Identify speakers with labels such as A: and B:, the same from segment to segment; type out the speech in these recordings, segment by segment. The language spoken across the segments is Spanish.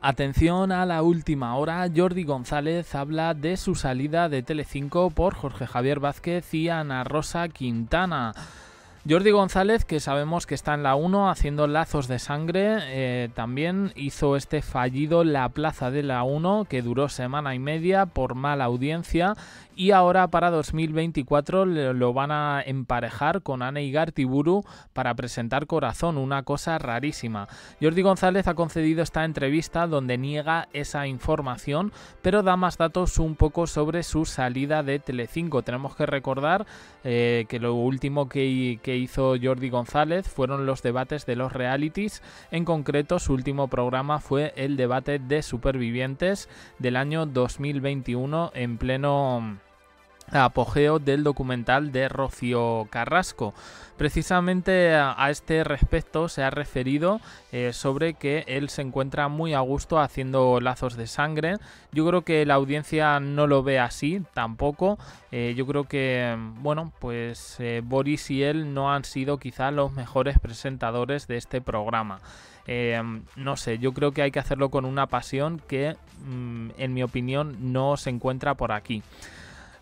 A: Atención a la última hora, Jordi González habla de su salida de Telecinco por Jorge Javier Vázquez y Ana Rosa Quintana. Jordi González, que sabemos que está en la 1 haciendo lazos de sangre, eh, también hizo este fallido La Plaza de la 1, que duró semana y media por mala audiencia, y ahora para 2024 lo van a emparejar con Igar Igartiburu para presentar Corazón, una cosa rarísima. Jordi González ha concedido esta entrevista donde niega esa información, pero da más datos un poco sobre su salida de Telecinco. Tenemos que recordar eh, que lo último que, que hizo Jordi González fueron los debates de los realities. En concreto, su último programa fue el debate de supervivientes del año 2021 en pleno apogeo del documental de Rocío Carrasco. Precisamente a este respecto se ha referido eh, sobre que él se encuentra muy a gusto haciendo lazos de sangre. Yo creo que la audiencia no lo ve así tampoco. Eh, yo creo que, bueno, pues eh, Boris y él no han sido quizá los mejores presentadores de este programa. Em, no sé, yo creo que hay que hacerlo con una pasión que, mm, en mi opinión, no se encuentra por aquí.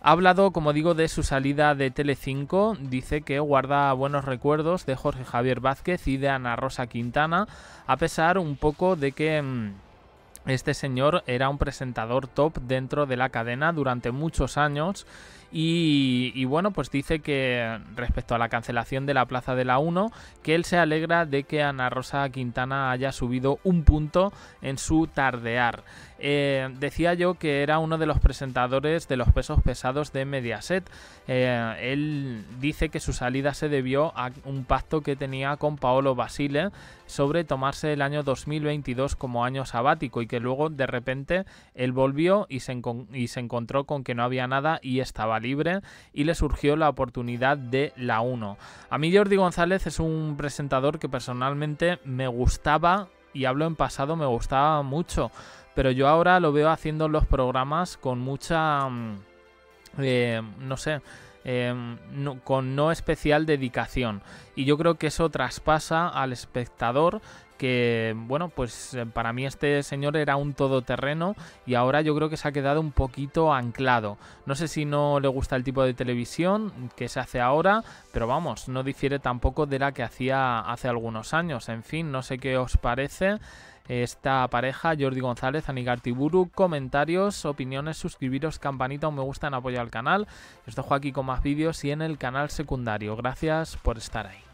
A: Ha hablado, como digo, de su salida de Tele5, dice que guarda buenos recuerdos de Jorge Javier Vázquez y de Ana Rosa Quintana, a pesar un poco de que... Mm, este señor era un presentador top dentro de la cadena durante muchos años y, bueno, pues dice que respecto a la cancelación de la plaza de la 1, que él se alegra de que Ana Rosa Quintana haya subido un punto en su tardear. Eh, decía yo que era uno de los presentadores de los pesos pesados de Mediaset. Eh, él dice que su salida se debió a un pacto que tenía con Paolo Basile sobre tomarse el año 2022 como año sabático y que luego de repente él volvió y y se encontró con que no había nada y estaba libre y le surgió la oportunidad de la 1. A mí Jordi González es un presentador que personalmente me gustaba y hablo en pasado, me gustaba mucho, pero yo ahora lo veo haciendo los programas con mucha... Mm, eh, no sé, em, con no especial dedicación. Y yo creo que eso traspasa al espectador que bueno, pues eh, para mí este señor era un todoterreno y ahora yo creo que se ha quedado un poquito anclado. No sé si no le gusta el tipo de televisión que se hace ahora, pero vamos, no difiere tampoco de la que hacía hace algunos años. En fin, no sé qué os parece esta pareja, Jordi González, Tiburu. Comentarios, opiniones, suscribiros, campanita, un me gusta en apoyo al canal. Os dejo aquí con más vídeos y en el canal secundario. Gracias por estar ahí.